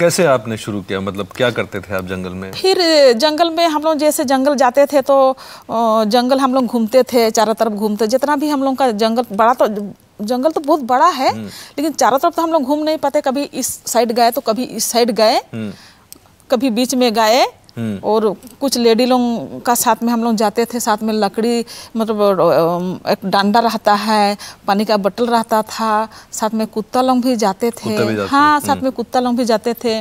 कैसे आपने शुरू किया मतलब क्या करते थे आप जंगल में फिर जंगल में हम लोग जैसे जंगल जाते थे तो जंगल हम लोग घूमते थे चारों तरफ घूमते जितना भी हम लोग का जंगल बड़ा तो जंगल तो बहुत बड़ा है हम्म। लेकिन चारों तरफ तो हम लोग घूम नहीं पाते कभी इस साइड गए तो कभी इस साइड गए हम्म। कभी बीच में गए हम्म। और कुछ लेडी लोग का साथ में हम लोग जाते थे साथ में लकड़ी मतलब एक डांडा रहता है पानी का बटल रहता था साथ में कुत्ता लोग भी जाते थे भी जाते हाँ हम्म। साथ में कुत्ता लोग भी जाते थे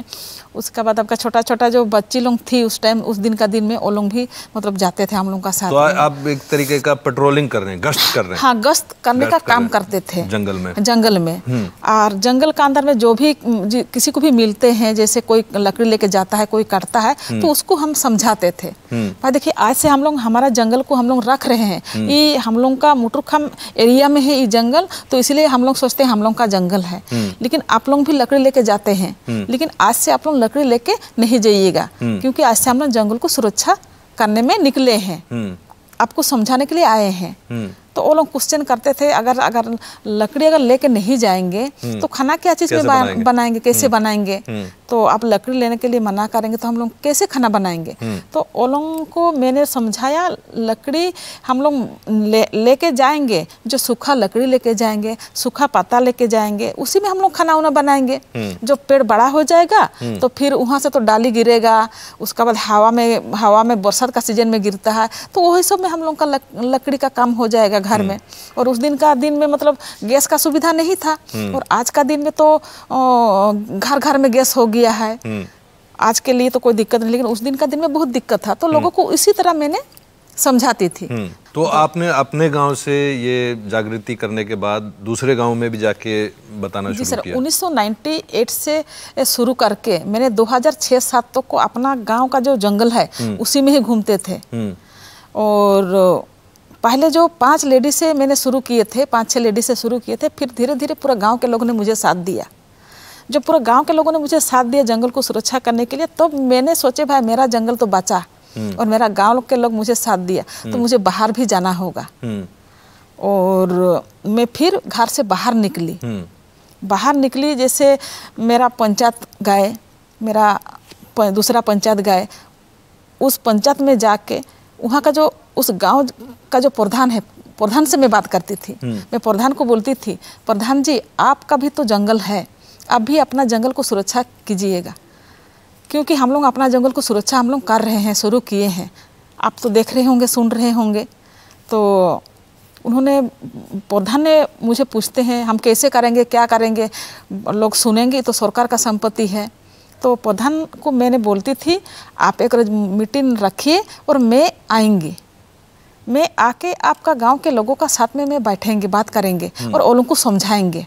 उसके बाद आपका छोटा छोटा जो बच्ची लोग थी उस टाइम उस दिन का दिन में वो लोग भी मतलब जाते थे हम लोग का साथ तो में। आप एक तरीके का पेट्रोलिंग कर रहे हैं गश्त कर रहे हैं हाँ गश्त करने गश्त का कर काम करते थे जंगल में जंगल में हम्म। और जंगल का अंदर में जो भी किसी को भी मिलते हैं जैसे कोई लकड़ी लेके जाता है कोई करता है तो उस को हम समझाते थे भाई हम्म। देखिए आज से हम लोग हमारा जंगल को हम लोग रख रहे हैं हम्म। ये हम लोग का मुटुरखम एरिया में है ये जंगल तो इसलिए हम लोग सोचते हैं हम लोग का जंगल है हम्म। लेकिन आप लोग भी लकड़ी लेके जाते हैं लेकिन आज से आप लोग लकड़ी लेके नहीं जाइएगा क्योंकि आज से हम लोग जंगल को सुरक्षा करने में निकले हैं आपको समझाने के लिए आए हैं तो वो लोग क्वेश्चन करते थे अगर अगर लकड़ी अगर लेके नहीं जाएंगे हम्म। तो खाना क्या चीज़ में बनाएंगे, बनाएंगे कैसे हम्म। बनाएंगे हम्म। तो आप लकड़ी लेने के लिए मना करेंगे तो हम लोग कैसे खाना बनाएंगे तो वो लोग को मैंने समझाया लकड़ी हम लोग ले लेके जाएंगे जो सूखा लकड़ी लेके जाएंगे सूखा पत्ता लेके जाएंगे उसी में हम लोग खाना उना बनाएंगे जो पेड़ बड़ा हो जाएगा तो फिर वहाँ से तो डाली गिरेगा उसके बाद हवा में हवा में बरसात का सीजन में गिरता है तो वही सब में हम लोग का लकड़ी का काम हो जाएगा घर में और उस दिन का दिन में मतलब गैस का सुविधा नहीं था हम्म। और आज का दिन में तो घर घर में गैस हो गया है हम्म। आज के लिए तो कोई दिक्कत नहीं लेकिन उस दिन का दिन में बहुत दिक्कत था तो हम्म। लोगों को इसी तरह मैंने समझाती थी तो आपने अपने गांव से ये जागृति करने के बाद दूसरे गांव में भी जाके बताना शुरू किया सर 1998 से शुरू करके मैंने 2006-7 तक तो को अपना गांव का जो जंगल है उसी में ही घूमते थे और पहले जो पांच लेडी से मैंने शुरू किए थे पांच छह लेडी से शुरू किए थे फिर धीरे धीरे पूरा गांव के लोगों ने मुझे साथ दिया जब पूरा गांव के लोगों ने मुझे साथ दिया जंगल को सुरक्षा करने के लिए तब तो मैंने सोचे भाई मेरा जंगल तो बचा हम्म। और मेरा गांव के लोग मुझे साथ दिया तो हम्म। मुझे बाहर भी जाना होगा हम्म। और मैं फिर घर से बाहर निकली बाहर निकली जैसे मेरा पंचायत गए मेरा दूसरा पंचायत गए उस पंचायत में जाके वहाँ का जो उस गांव का जो प्रधान है प्रधान से मैं बात करती थी हम्म। मैं प्रधान को बोलती थी प्रधान जी आपका भी तो जंगल है आप भी अपना जंगल को सुरक्षा कीजिएगा क्योंकि हम लोग अपना जंगल को सुरक्षा हम लोग कर रहे हैं शुरू किए हैं आप तो देख रहे होंगे सुन रहे होंगे तो उन्होंने प्रधान ने मुझे पूछते हैं हम कैसे करेंगे क्या करेंगे लोग सुनेंगे तो सरकार का संपत्ति है तो प्रधान को मैंने बोलती थी आप एक रोज मीटिंग रखिए और मैं आएंगी मैं आके आपका गांव के लोगों का साथ में मैं बैठेंगे बात करेंगे हम्म। और उनको को समझाएंगे